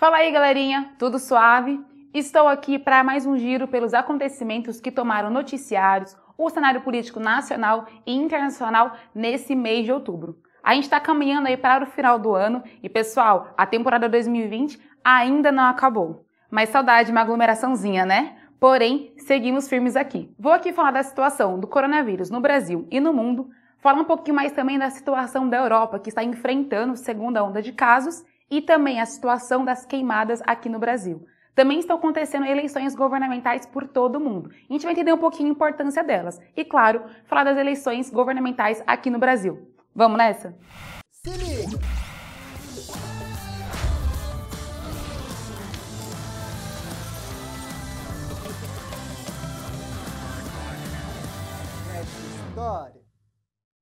Fala aí, galerinha, tudo suave? Estou aqui para mais um giro pelos acontecimentos que tomaram noticiários, o cenário político nacional e internacional nesse mês de outubro. A gente está caminhando aí para o final do ano e, pessoal, a temporada 2020 ainda não acabou. Mas saudade, de uma aglomeraçãozinha, né? Porém, seguimos firmes aqui. Vou aqui falar da situação do coronavírus no Brasil e no mundo, falar um pouquinho mais também da situação da Europa, que está enfrentando segunda onda de casos e também a situação das queimadas aqui no Brasil. Também estão acontecendo eleições governamentais por todo o mundo. A gente vai entender um pouquinho a importância delas. E, claro, falar das eleições governamentais aqui no Brasil. Vamos nessa? História.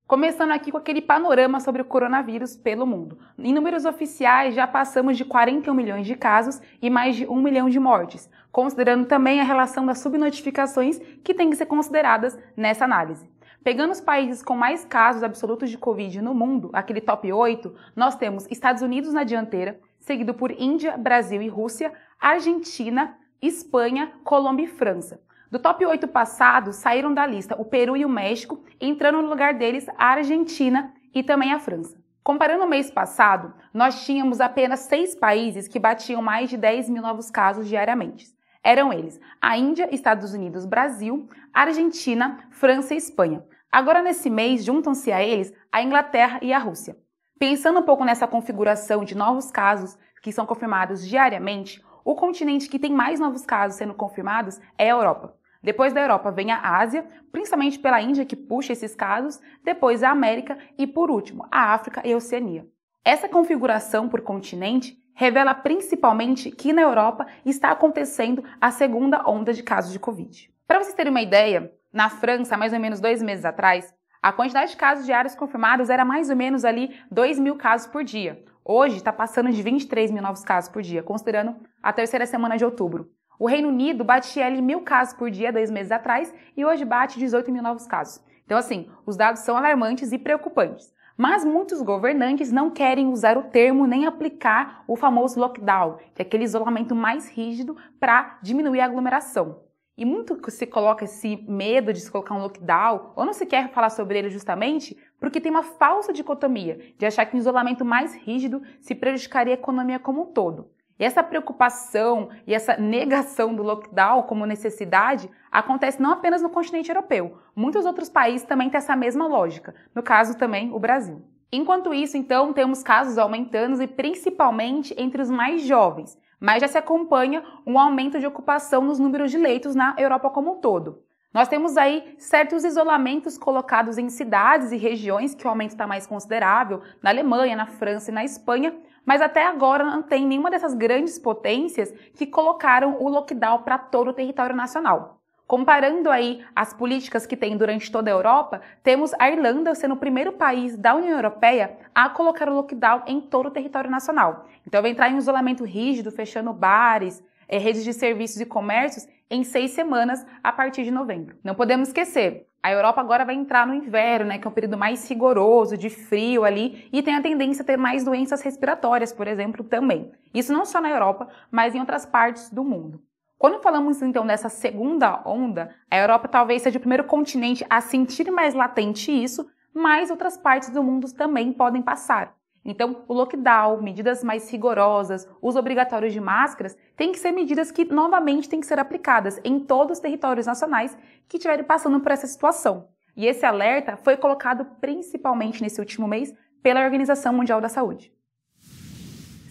Começando aqui com aquele panorama sobre o coronavírus pelo mundo. Em números oficiais, já passamos de 41 milhões de casos e mais de 1 milhão de mortes, considerando também a relação das subnotificações que têm que ser consideradas nessa análise. Pegando os países com mais casos absolutos de Covid no mundo, aquele top 8, nós temos Estados Unidos na dianteira, seguido por Índia, Brasil e Rússia, Argentina, Espanha, Colômbia e França. Do top 8 passado, saíram da lista o Peru e o México, entrando no lugar deles a Argentina e também a França. Comparando o mês passado, nós tínhamos apenas seis países que batiam mais de 10 mil novos casos diariamente. Eram eles a Índia, Estados Unidos, Brasil, Argentina, França e Espanha. Agora, nesse mês, juntam-se a eles a Inglaterra e a Rússia. Pensando um pouco nessa configuração de novos casos que são confirmados diariamente, o continente que tem mais novos casos sendo confirmados é a Europa. Depois da Europa vem a Ásia, principalmente pela Índia que puxa esses casos, depois a América e por último, a África e a Oceania. Essa configuração por continente revela principalmente que na Europa está acontecendo a segunda onda de casos de Covid. Para vocês terem uma ideia, na França, mais ou menos dois meses atrás, a quantidade de casos diários confirmados era mais ou menos ali 2 mil casos por dia. Hoje está passando de 23 mil novos casos por dia, considerando a terceira semana de outubro. O Reino Unido batia ali mil casos por dia dois meses atrás e hoje bate 18 mil novos casos. Então, assim, os dados são alarmantes e preocupantes. Mas muitos governantes não querem usar o termo nem aplicar o famoso lockdown, que é aquele isolamento mais rígido para diminuir a aglomeração. E muito se coloca esse medo de se colocar um lockdown, ou não se quer falar sobre ele justamente, porque tem uma falsa dicotomia de achar que um isolamento mais rígido se prejudicaria a economia como um todo. E essa preocupação e essa negação do lockdown como necessidade acontece não apenas no continente europeu, muitos outros países também têm essa mesma lógica, no caso também o Brasil. Enquanto isso, então, temos casos aumentando e principalmente entre os mais jovens, mas já se acompanha um aumento de ocupação nos números de leitos na Europa como um todo. Nós temos aí certos isolamentos colocados em cidades e regiões que o aumento está mais considerável, na Alemanha, na França e na Espanha, mas até agora não tem nenhuma dessas grandes potências que colocaram o lockdown para todo o território nacional. Comparando aí as políticas que tem durante toda a Europa, temos a Irlanda sendo o primeiro país da União Europeia a colocar o lockdown em todo o território nacional. Então, vai entrar em um isolamento rígido, fechando bares, é, redes de serviços e comércios em seis semanas a partir de novembro. Não podemos esquecer, a Europa agora vai entrar no inverno, né, que é um período mais rigoroso, de frio ali, e tem a tendência a ter mais doenças respiratórias, por exemplo, também. Isso não só na Europa, mas em outras partes do mundo. Quando falamos então dessa segunda onda, a Europa talvez seja o primeiro continente a sentir mais latente isso, mas outras partes do mundo também podem passar. Então, o lockdown, medidas mais rigorosas, os obrigatórios de máscaras, têm que ser medidas que novamente têm que ser aplicadas em todos os territórios nacionais que estiverem passando por essa situação. E esse alerta foi colocado principalmente nesse último mês pela Organização Mundial da Saúde.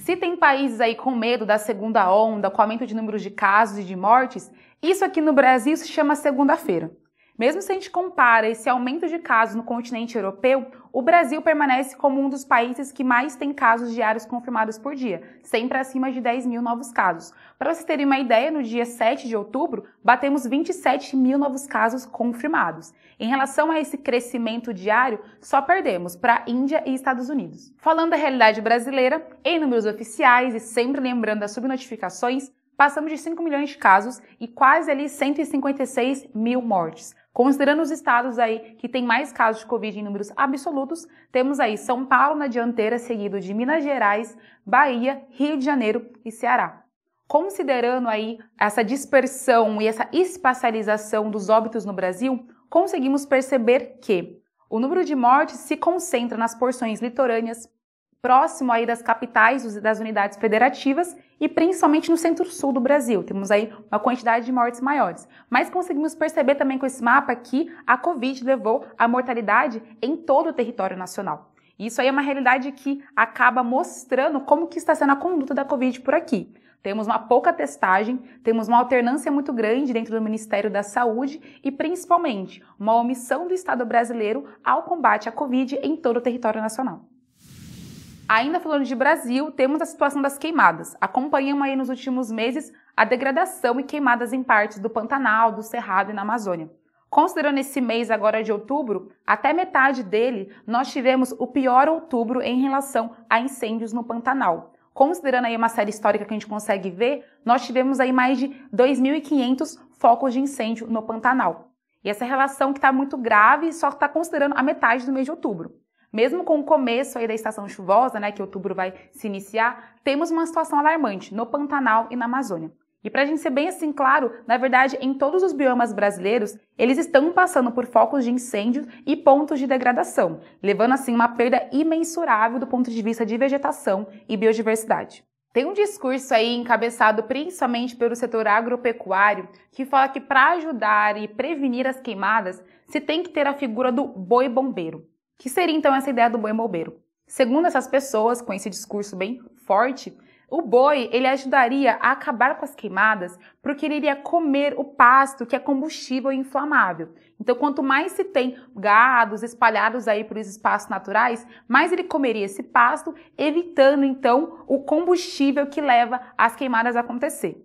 Se tem países aí com medo da segunda onda, com aumento de números de casos e de mortes, isso aqui no Brasil se chama segunda-feira. Mesmo se a gente compara esse aumento de casos no continente europeu, o Brasil permanece como um dos países que mais tem casos diários confirmados por dia, sempre acima de 10 mil novos casos. Para vocês terem uma ideia, no dia 7 de outubro, batemos 27 mil novos casos confirmados. Em relação a esse crescimento diário, só perdemos para Índia e Estados Unidos. Falando da realidade brasileira, em números oficiais e sempre lembrando das subnotificações, passamos de 5 milhões de casos e quase ali 156 mil mortes. Considerando os estados aí que tem mais casos de Covid em números absolutos, temos aí São Paulo na dianteira, seguido de Minas Gerais, Bahia, Rio de Janeiro e Ceará. Considerando aí essa dispersão e essa espacialização dos óbitos no Brasil, conseguimos perceber que o número de mortes se concentra nas porções litorâneas, próximo aí das capitais das unidades federativas e principalmente no centro-sul do Brasil. Temos aí uma quantidade de mortes maiores. Mas conseguimos perceber também com esse mapa que a Covid levou a mortalidade em todo o território nacional. E isso aí é uma realidade que acaba mostrando como que está sendo a conduta da Covid por aqui. Temos uma pouca testagem, temos uma alternância muito grande dentro do Ministério da Saúde e, principalmente, uma omissão do Estado brasileiro ao combate à Covid em todo o território nacional. Ainda falando de Brasil, temos a situação das queimadas. Acompanhamos aí nos últimos meses a degradação e queimadas em partes do Pantanal, do Cerrado e na Amazônia. Considerando esse mês agora de outubro, até metade dele nós tivemos o pior outubro em relação a incêndios no Pantanal. Considerando aí uma série histórica que a gente consegue ver, nós tivemos aí mais de 2.500 focos de incêndio no Pantanal. E essa relação que está muito grave só está considerando a metade do mês de outubro. Mesmo com o começo aí da estação chuvosa, né, que outubro vai se iniciar, temos uma situação alarmante no Pantanal e na Amazônia. E para a gente ser bem assim claro, na verdade, em todos os biomas brasileiros, eles estão passando por focos de incêndios e pontos de degradação, levando assim uma perda imensurável do ponto de vista de vegetação e biodiversidade. Tem um discurso aí encabeçado principalmente pelo setor agropecuário que fala que para ajudar e prevenir as queimadas, se tem que ter a figura do boi bombeiro. Que seria então essa ideia do boi molbeiro? Segundo essas pessoas, com esse discurso bem forte, o boi ele ajudaria a acabar com as queimadas porque ele iria comer o pasto que é combustível e inflamável. Então, quanto mais se tem gados espalhados aí por esses espaços naturais, mais ele comeria esse pasto, evitando então o combustível que leva as queimadas a acontecer.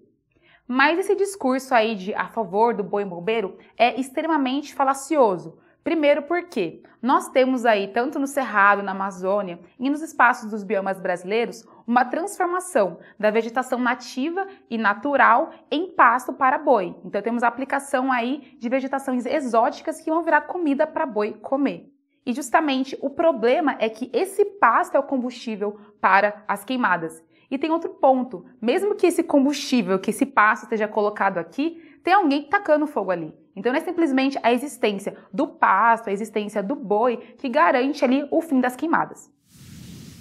Mas esse discurso aí de a favor do boi bombeiro é extremamente falacioso, Primeiro porque nós temos aí, tanto no Cerrado, na Amazônia e nos espaços dos biomas brasileiros, uma transformação da vegetação nativa e natural em pasto para boi. Então temos a aplicação aí de vegetações exóticas que vão virar comida para boi comer. E justamente o problema é que esse pasto é o combustível para as queimadas. E tem outro ponto, mesmo que esse combustível, que esse pasto esteja colocado aqui, tem alguém tacando fogo ali. Então não é simplesmente a existência do pasto, a existência do boi que garante ali o fim das queimadas.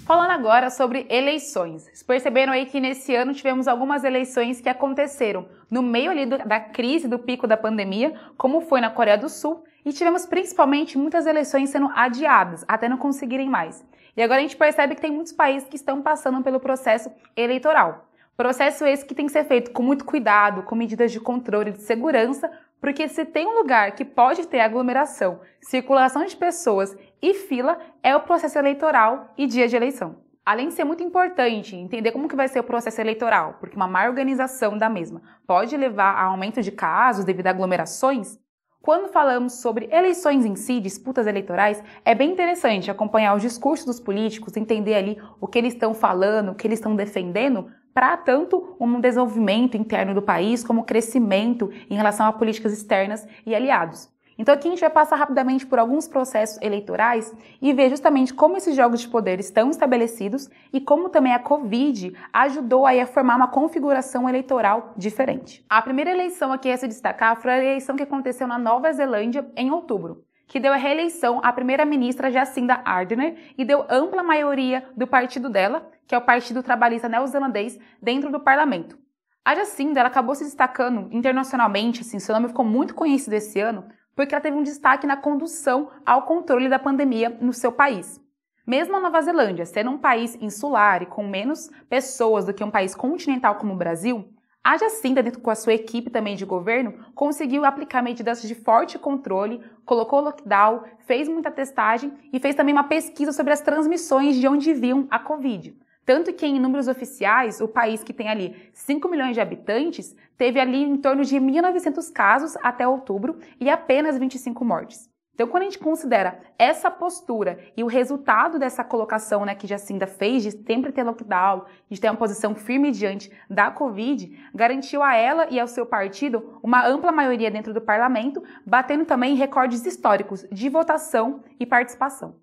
Falando agora sobre eleições. Vocês perceberam aí que nesse ano tivemos algumas eleições que aconteceram no meio ali do, da crise do pico da pandemia, como foi na Coreia do Sul, e tivemos principalmente muitas eleições sendo adiadas, até não conseguirem mais. E agora a gente percebe que tem muitos países que estão passando pelo processo eleitoral. Processo esse que tem que ser feito com muito cuidado, com medidas de controle e de segurança, porque se tem um lugar que pode ter aglomeração, circulação de pessoas e fila, é o processo eleitoral e dia de eleição. Além de ser muito importante entender como que vai ser o processo eleitoral, porque uma má organização da mesma pode levar a aumento de casos devido a aglomerações, quando falamos sobre eleições em si, disputas eleitorais, é bem interessante acompanhar os discursos dos políticos, entender ali o que eles estão falando, o que eles estão defendendo, para tanto um desenvolvimento interno do país, como crescimento em relação a políticas externas e aliados. Então aqui a gente vai passar rapidamente por alguns processos eleitorais e ver justamente como esses jogos de poder estão estabelecidos e como também a Covid ajudou aí a formar uma configuração eleitoral diferente. A primeira eleição aqui a se destacar foi a eleição que aconteceu na Nova Zelândia em outubro que deu a reeleição à primeira-ministra Jacinda Ardern e deu ampla maioria do partido dela, que é o Partido Trabalhista Neozelandês, dentro do parlamento. A Jacinda ela acabou se destacando internacionalmente, assim, seu nome ficou muito conhecido esse ano, porque ela teve um destaque na condução ao controle da pandemia no seu país. Mesmo a Nova Zelândia sendo um país insular e com menos pessoas do que um país continental como o Brasil, a Jacinda, dentro com a sua equipe também de governo, conseguiu aplicar medidas de forte controle, colocou lockdown, fez muita testagem e fez também uma pesquisa sobre as transmissões de onde vinham a Covid. Tanto que, em números oficiais, o país que tem ali 5 milhões de habitantes teve ali em torno de 1.900 casos até outubro e apenas 25 mortes. Então, quando a gente considera essa postura e o resultado dessa colocação né, que Jacinda fez de sempre ter lockdown, de ter uma posição firme diante da Covid, garantiu a ela e ao seu partido uma ampla maioria dentro do parlamento, batendo também recordes históricos de votação e participação.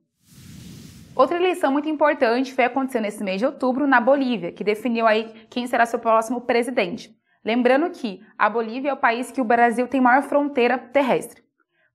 Outra eleição muito importante foi acontecer nesse mês de outubro na Bolívia, que definiu aí quem será seu próximo presidente. Lembrando que a Bolívia é o país que o Brasil tem maior fronteira terrestre.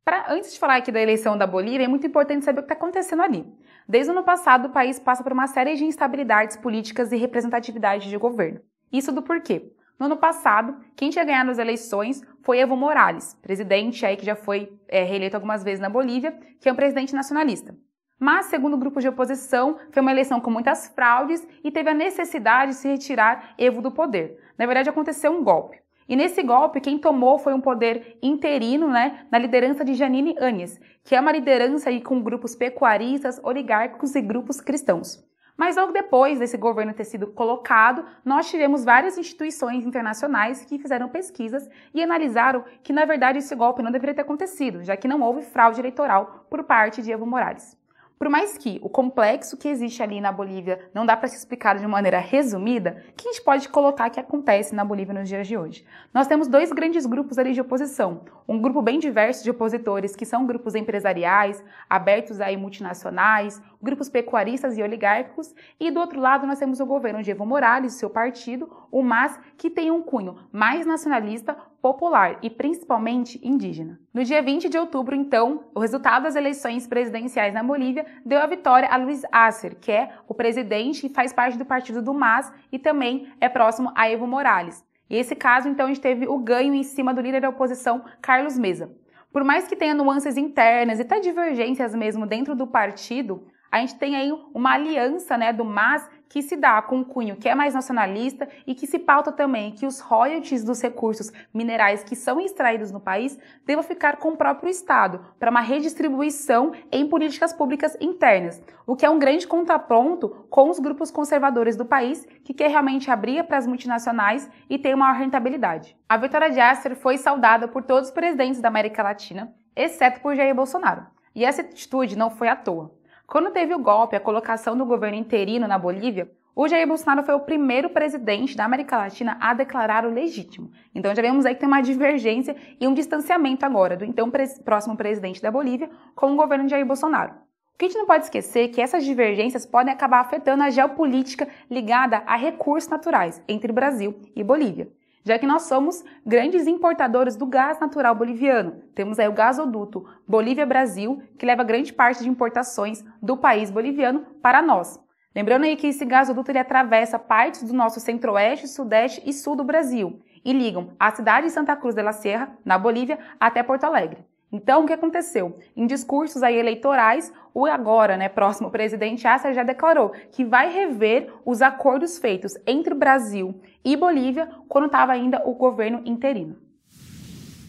Pra, antes de falar aqui da eleição da Bolívia, é muito importante saber o que está acontecendo ali. Desde o ano passado, o país passa por uma série de instabilidades políticas e representatividade de governo. Isso do porquê. No ano passado, quem tinha ganhado as eleições foi Evo Morales, presidente aí que já foi é, reeleito algumas vezes na Bolívia, que é um presidente nacionalista. Mas, segundo o grupo de oposição, foi uma eleição com muitas fraudes e teve a necessidade de se retirar Evo do poder. Na verdade, aconteceu um golpe. E nesse golpe, quem tomou foi um poder interino, né, na liderança de Janine Anes, que é uma liderança aí com grupos pecuaristas, oligárquicos e grupos cristãos. Mas logo depois desse governo ter sido colocado, nós tivemos várias instituições internacionais que fizeram pesquisas e analisaram que, na verdade, esse golpe não deveria ter acontecido, já que não houve fraude eleitoral por parte de Evo Morales. Por mais que o complexo que existe ali na Bolívia não dá para se explicar de maneira resumida, o que a gente pode colocar que acontece na Bolívia nos dias de hoje? Nós temos dois grandes grupos ali de oposição. Um grupo bem diverso de opositores, que são grupos empresariais, abertos aí multinacionais, grupos pecuaristas e oligárquicos, e do outro lado nós temos o governo de Evo Morales, seu partido, o MAS, que tem um cunho mais nacionalista, popular e principalmente indígena. No dia 20 de outubro, então, o resultado das eleições presidenciais na Bolívia deu a vitória a Luiz Acer, que é o presidente e faz parte do partido do MAS e também é próximo a Evo Morales. E esse caso, então, a gente teve o ganho em cima do líder da oposição, Carlos Mesa. Por mais que tenha nuances internas e até divergências mesmo dentro do partido, a gente tem aí uma aliança né, do MAS que se dá com um cunho que é mais nacionalista e que se pauta também que os royalties dos recursos minerais que são extraídos no país devam ficar com o próprio Estado, para uma redistribuição em políticas públicas internas, o que é um grande contraponto com os grupos conservadores do país, que quer realmente abrir para as multinacionais e ter maior rentabilidade. A vitória de Astor foi saudada por todos os presidentes da América Latina, exceto por Jair Bolsonaro. E essa atitude não foi à toa. Quando teve o golpe, a colocação do governo interino na Bolívia, o Jair Bolsonaro foi o primeiro presidente da América Latina a declarar o legítimo. Então já vemos aí que tem uma divergência e um distanciamento agora do então próximo presidente da Bolívia com o governo de Jair Bolsonaro. O que a gente não pode esquecer é que essas divergências podem acabar afetando a geopolítica ligada a recursos naturais entre Brasil e Bolívia já que nós somos grandes importadores do gás natural boliviano. Temos aí o gasoduto Bolívia-Brasil, que leva grande parte de importações do país boliviano para nós. Lembrando aí que esse gasoduto ele atravessa partes do nosso centro-oeste, sudeste e sul do Brasil e ligam a cidade de Santa Cruz de la Sierra, na Bolívia, até Porto Alegre. Então, o que aconteceu? Em discursos aí eleitorais, o agora, né, próximo presidente Assa já declarou que vai rever os acordos feitos entre o Brasil e Bolívia quando estava ainda o governo interino.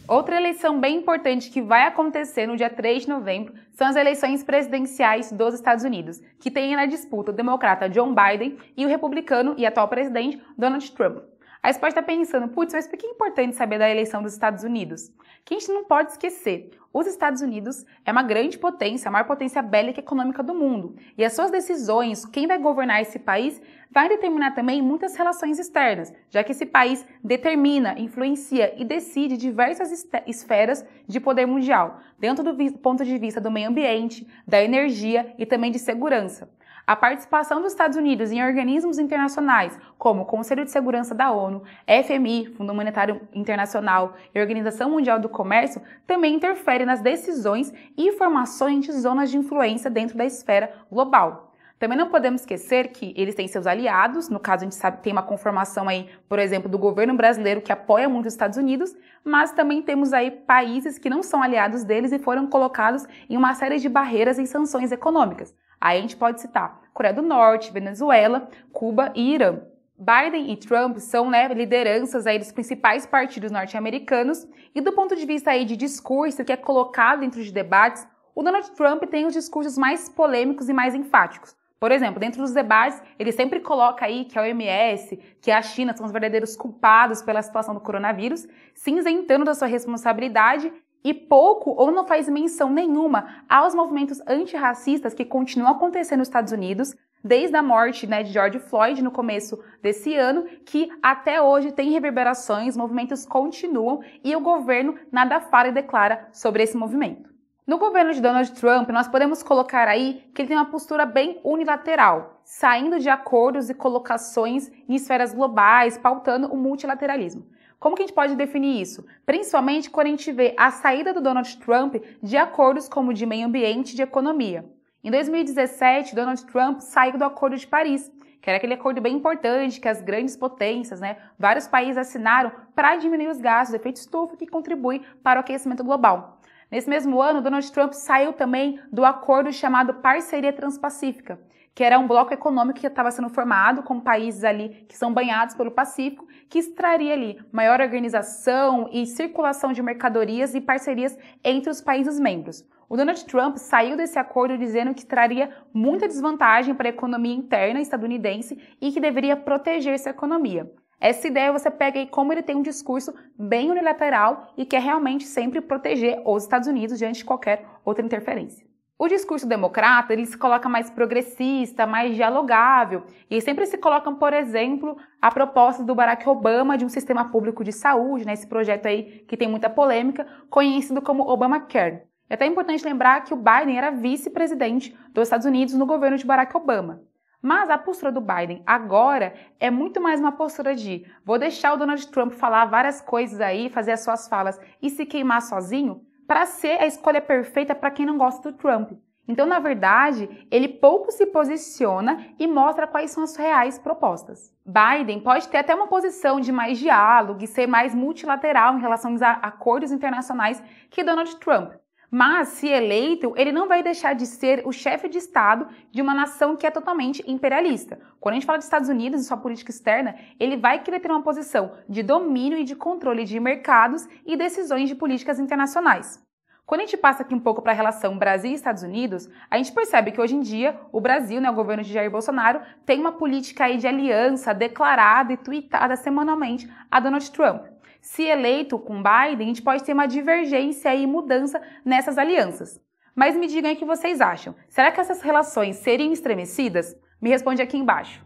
Outra eleição bem importante que vai acontecer no dia 3 de novembro são as eleições presidenciais dos Estados Unidos, que têm na disputa o democrata John Biden e o republicano e atual presidente Donald Trump. Aí você pode estar pensando, putz, mas por que é importante saber da eleição dos Estados Unidos? Que a gente não pode esquecer, os Estados Unidos é uma grande potência, a maior potência bélica e econômica do mundo. E as suas decisões, quem vai governar esse país, vai determinar também muitas relações externas, já que esse país determina, influencia e decide diversas esferas de poder mundial, dentro do ponto de vista do meio ambiente, da energia e também de segurança. A participação dos Estados Unidos em organismos internacionais, como o Conselho de Segurança da ONU, FMI, Fundo Monetário Internacional e Organização Mundial do Comércio, também interfere nas decisões e formações de zonas de influência dentro da esfera global. Também não podemos esquecer que eles têm seus aliados, no caso a gente sabe que tem uma conformação aí, por exemplo, do governo brasileiro que apoia muito os Estados Unidos, mas também temos aí países que não são aliados deles e foram colocados em uma série de barreiras e sanções econômicas. Aí a gente pode citar Coreia do Norte, Venezuela, Cuba e Irã. Biden e Trump são né, lideranças aí dos principais partidos norte-americanos e do ponto de vista aí de discurso que é colocado dentro de debates, o Donald Trump tem os discursos mais polêmicos e mais enfáticos. Por exemplo, dentro dos debates, ele sempre coloca aí que a OMS, que a China são os verdadeiros culpados pela situação do coronavírus, se isentando da sua responsabilidade e pouco ou não faz menção nenhuma aos movimentos antirracistas que continuam acontecendo nos Estados Unidos, desde a morte né, de George Floyd no começo desse ano, que até hoje tem reverberações, movimentos continuam e o governo nada fala e declara sobre esse movimento. No governo de Donald Trump, nós podemos colocar aí que ele tem uma postura bem unilateral, saindo de acordos e colocações em esferas globais, pautando o multilateralismo. Como que a gente pode definir isso? Principalmente quando a gente vê a saída do Donald Trump de acordos como de meio ambiente e de economia. Em 2017, Donald Trump saiu do Acordo de Paris, que era aquele acordo bem importante que as grandes potências, né, vários países assinaram para diminuir os gases de efeito estufa que contribuem para o aquecimento global. Nesse mesmo ano, Donald Trump saiu também do acordo chamado Parceria Transpacífica, que era um bloco econômico que estava sendo formado com países ali que são banhados pelo Pacífico, que extraria ali maior organização e circulação de mercadorias e parcerias entre os países membros. O Donald Trump saiu desse acordo dizendo que traria muita desvantagem para a economia interna estadunidense e que deveria proteger essa economia. Essa ideia você pega aí como ele tem um discurso bem unilateral e quer realmente sempre proteger os Estados Unidos diante de qualquer outra interferência. O discurso democrata ele se coloca mais progressista, mais dialogável, e sempre se colocam, por exemplo, a proposta do Barack Obama de um sistema público de saúde, né, esse projeto aí que tem muita polêmica, conhecido como Obamacare. É até importante lembrar que o Biden era vice-presidente dos Estados Unidos no governo de Barack Obama. Mas a postura do Biden agora é muito mais uma postura de vou deixar o Donald Trump falar várias coisas aí, fazer as suas falas e se queimar sozinho, para ser a escolha perfeita para quem não gosta do Trump. Então, na verdade, ele pouco se posiciona e mostra quais são as reais propostas. Biden pode ter até uma posição de mais diálogo e ser mais multilateral em relação a acordos internacionais que Donald Trump, mas, se eleito, ele não vai deixar de ser o chefe de Estado de uma nação que é totalmente imperialista. Quando a gente fala dos Estados Unidos e sua política externa, ele vai querer ter uma posição de domínio e de controle de mercados e decisões de políticas internacionais. Quando a gente passa aqui um pouco para a relação Brasil e Estados Unidos, a gente percebe que hoje em dia o Brasil, né, o governo de Jair Bolsonaro, tem uma política aí de aliança declarada e tweetada semanalmente a Donald Trump. Se eleito com Biden, a gente pode ter uma divergência e mudança nessas alianças. Mas me digam o que vocês acham. Será que essas relações seriam estremecidas? Me responde aqui embaixo.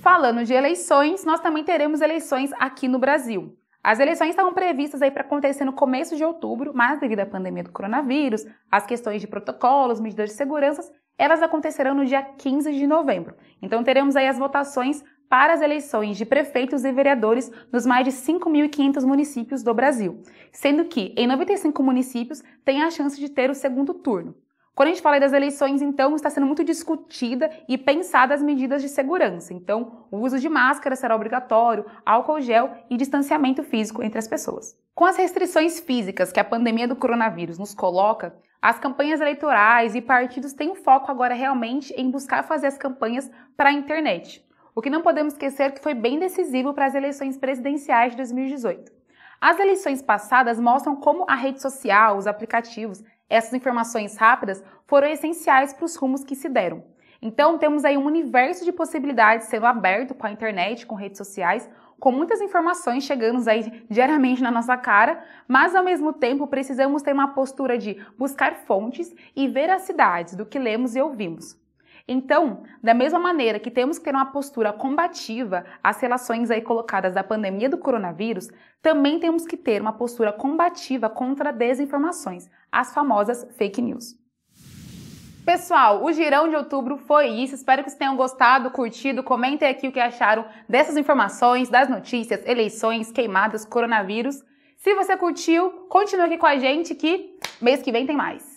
Falando de eleições, nós também teremos eleições aqui no Brasil. As eleições estavam previstas aí para acontecer no começo de outubro, mas devido à pandemia do coronavírus, as questões de protocolos, medidas de segurança, elas acontecerão no dia 15 de novembro. Então teremos aí as votações para as eleições de prefeitos e vereadores nos mais de 5.500 municípios do Brasil, sendo que em 95 municípios tem a chance de ter o segundo turno. Quando a gente fala das eleições, então, está sendo muito discutida e pensada as medidas de segurança. Então, o uso de máscara será obrigatório, álcool gel e distanciamento físico entre as pessoas. Com as restrições físicas que a pandemia do coronavírus nos coloca, as campanhas eleitorais e partidos têm um foco agora realmente em buscar fazer as campanhas para a internet o que não podemos esquecer é que foi bem decisivo para as eleições presidenciais de 2018. As eleições passadas mostram como a rede social, os aplicativos, essas informações rápidas foram essenciais para os rumos que se deram. Então, temos aí um universo de possibilidades sendo aberto com a internet, com redes sociais, com muitas informações chegando aí diariamente na nossa cara, mas ao mesmo tempo precisamos ter uma postura de buscar fontes e veracidades do que lemos e ouvimos. Então, da mesma maneira que temos que ter uma postura combativa às relações aí colocadas da pandemia do coronavírus, também temos que ter uma postura combativa contra desinformações, as famosas fake news. Pessoal, o Girão de Outubro foi isso. Espero que vocês tenham gostado, curtido. Comentem aqui o que acharam dessas informações, das notícias, eleições, queimadas, coronavírus. Se você curtiu, continue aqui com a gente que mês que vem tem mais.